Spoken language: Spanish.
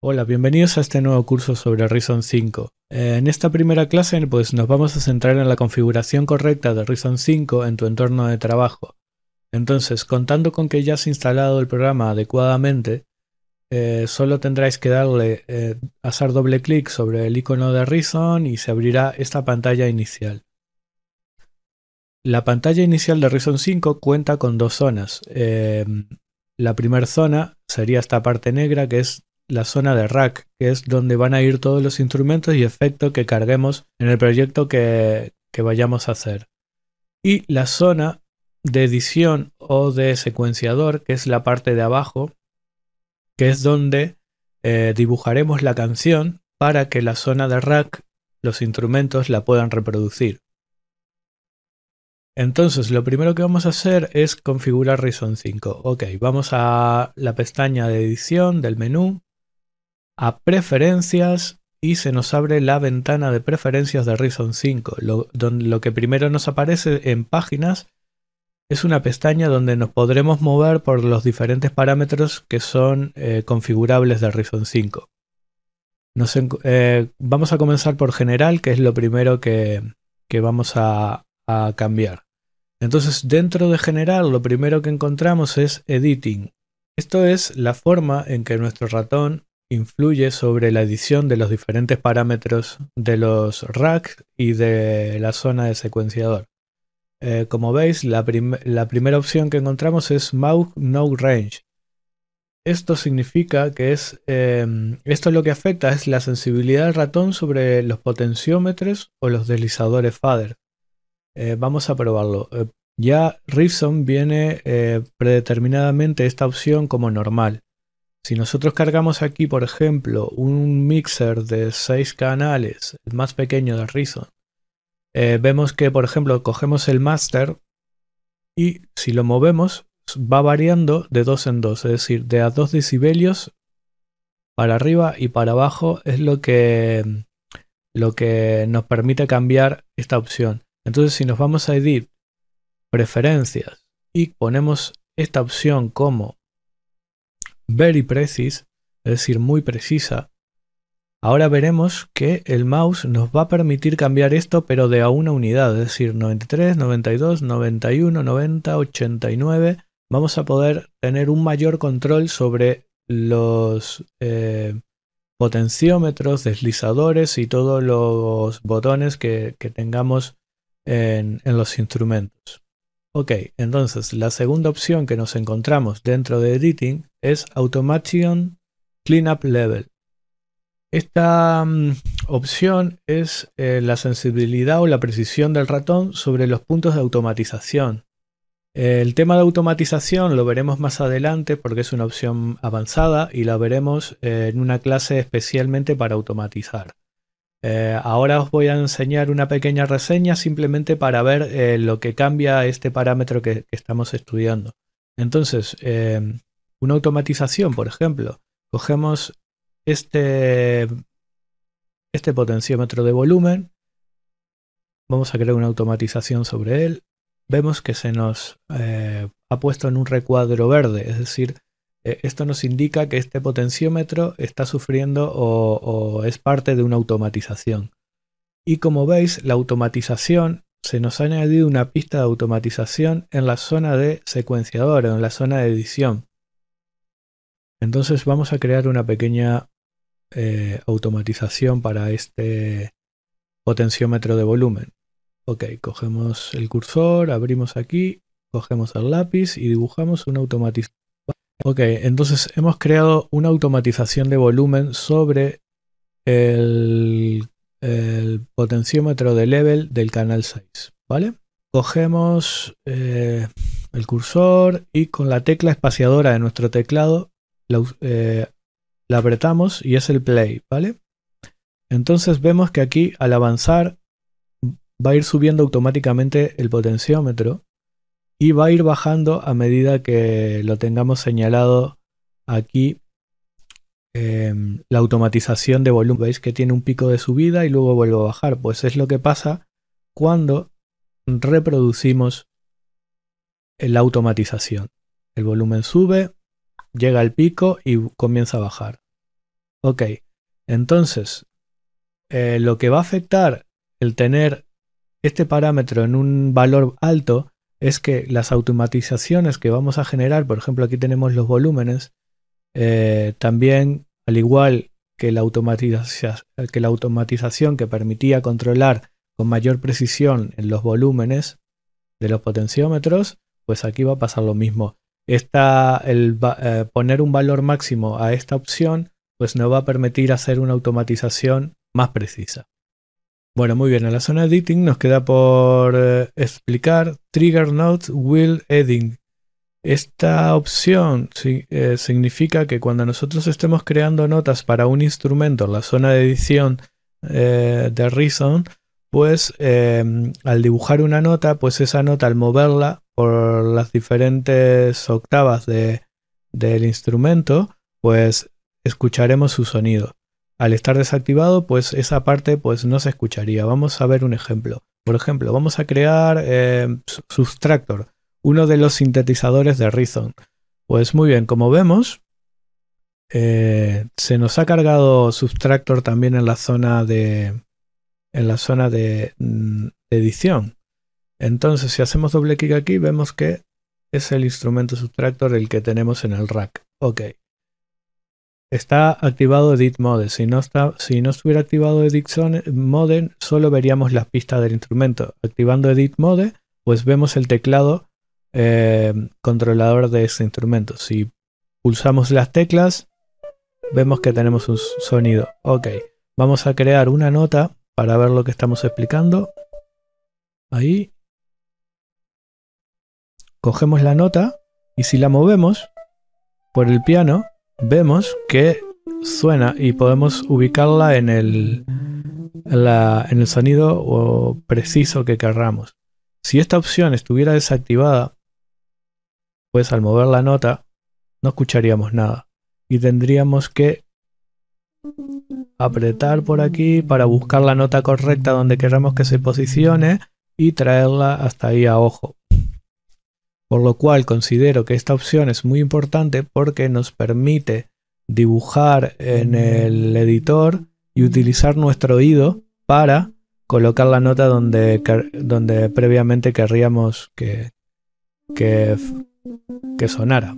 Hola, bienvenidos a este nuevo curso sobre Reason 5. Eh, en esta primera clase pues, nos vamos a centrar en la configuración correcta de Reason 5 en tu entorno de trabajo. Entonces, contando con que ya has instalado el programa adecuadamente, eh, solo tendráis que darle, eh, hacer doble clic sobre el icono de Reason y se abrirá esta pantalla inicial. La pantalla inicial de Reason 5 cuenta con dos zonas. Em, la primera zona sería esta parte negra que es la zona de rack, que es donde van a ir todos los instrumentos y efectos que carguemos en el proyecto que, que vayamos a hacer. Y la zona de edición o de secuenciador, que es la parte de abajo, que es donde eh, dibujaremos la canción para que la zona de rack, los instrumentos la puedan reproducir. Entonces, lo primero que vamos a hacer es configurar Reason 5. Ok, vamos a la pestaña de edición del menú, a preferencias y se nos abre la ventana de preferencias de Reason 5. lo que primero nos aparece en páginas es una pestaña donde nos podremos mover por los diferentes parámetros que son eh, configurables de Reason 5. vamos a comenzar por general, que es lo primero que, vamos a, a cambiar. Entonces, dentro de general, lo primero que encontramos es editing. Esto es la forma en que nuestro ratón influye sobre la edición de los diferentes parámetros de los racks y de la zona de secuenciador. Eh, como veis, la, primera opción que encontramos es Mouth No Range. Esto significa que es. Em, esto lo que afecta es la sensibilidad del ratón sobre los potenciómetros o los deslizadores fader. Eh, vamos a probarlo. Eh, ya Rison viene predeterminadamente esta opción como normal. Si nosotros cargamos aquí, por ejemplo, un mixer de 6 canales, el más pequeño de Rison, eh, vemos que, por ejemplo, cogemos el master y si lo movemos va variando de 2 en 2, es decir, de a 2 decibelios para arriba y para abajo es lo que, lo que nos permite cambiar esta opción. Entonces si nos vamos a Edit, Preferencias y ponemos esta opción como Very Precise, es decir, muy precisa, Ahora veremos que el mouse nos va a permitir cambiar esto, pero de a una unidad, es decir, 93, 92, 91, 90, 89. Vamos a poder tener un mayor control sobre los eh, potenciómetros, deslizadores y todos los botones que, tengamos en, en los instrumentos. Ok, entonces la segunda opción que nos encontramos dentro de Editing es Automation Cleanup Level. Esta mm, opción es eh, la sensibilidad o la precisión del ratón sobre los puntos de automatización. El tema de automatización lo veremos más adelante porque es una opción avanzada y la veremos eh, en una clase especialmente para automatizar. Eh, ahora os voy a enseñar una pequeña reseña simplemente para ver lo que cambia este parámetro que, que estamos estudiando. Entonces, una automatización, por ejemplo, cogemos este, este potenciómetro de volumen. Vamos a crear una automatización sobre él. Vemos que se nos eh, ha puesto en un recuadro verde, es decir, eh, esto nos indica que este potenciómetro está sufriendo o, o es parte de una automatización. Y como veis, la automatización se nos ha añadido una pista de automatización en la zona de secuenciador o en la zona de edición. Entonces vamos a crear una pequeña eh, automatización para este potenciómetro de volumen. Ok, cogemos el cursor, abrimos aquí, cogemos el lápiz y dibujamos una automatización. Ok, entonces hemos creado una automatización de volumen sobre el, potenciómetro de level del canal 6, ¿vale? Cogemos eh, el cursor y con la tecla espaciadora de nuestro teclado la, eh, la apretamos y es el play, ¿vale? Entonces vemos que aquí al avanzar va a ir subiendo automáticamente el potenciómetro y va a ir bajando a medida que lo tengamos señalado aquí em, la automatización de volumen. Veis que tiene un pico de subida y luego vuelve a bajar. Pues es lo que pasa cuando reproducimos la automatización. El volumen sube, llega al pico y comienza a bajar. Ok, entonces, eh, lo que va a afectar el tener este parámetro en un valor alto es que las automatizaciones que vamos a generar, por ejemplo, aquí tenemos los volúmenes, eh, también, al igual que la, que la automatización que permitía controlar con mayor precisión en los volúmenes de los potenciómetros, pues aquí va a pasar lo mismo esta, el, eh, poner un valor máximo a esta opción, pues nos va a permitir hacer una automatización más precisa. Bueno, muy bien, en la zona editing nos queda por eh, explicar Trigger Notes Will Editing. Esta opción eh, significa que cuando nosotros estemos creando notas para un instrumento en la zona de edición de Reason, pues em, al dibujar una nota, pues esa nota al moverla por las diferentes octavas del instrumento, pues escucharemos su sonido. Al estar desactivado, pues esa parte pues no se escucharía. Vamos a ver un ejemplo. Por ejemplo, vamos a crear eh, Subtractor, uno de los sintetizadores de Rhythm. Pues muy bien, como vemos, eh, se nos ha cargado Subtractor también en la zona en la zona de mm, edición. Entonces, si hacemos doble clic aquí, vemos que es el instrumento subtractor el que tenemos en el rack. Ok. Está activado Edit Mode. Si no, estuviera activado Edit Mode, solo veríamos las pistas del instrumento. Activando Edit Mode, pues vemos el teclado eh, controlador de ese instrumento. Si pulsamos las teclas, vemos que tenemos un sonido. Ok, vamos a crear una nota para ver lo que estamos explicando. Ahí cogemos la nota y si la movemos por el piano, vemos que suena y podemos ubicarla en el, el sonido o preciso que querramos. Si esta opción estuviera desactivada, pues al mover la nota no escucharíamos nada y tendríamos que apretar por aquí para buscar la nota correcta donde queramos que se posicione y traerla hasta ahí a ojo por lo cual considero que esta opción es muy importante porque nos permite dibujar en el editor y utilizar nuestro oído para colocar la nota donde, donde previamente querríamos que, que, que sonara.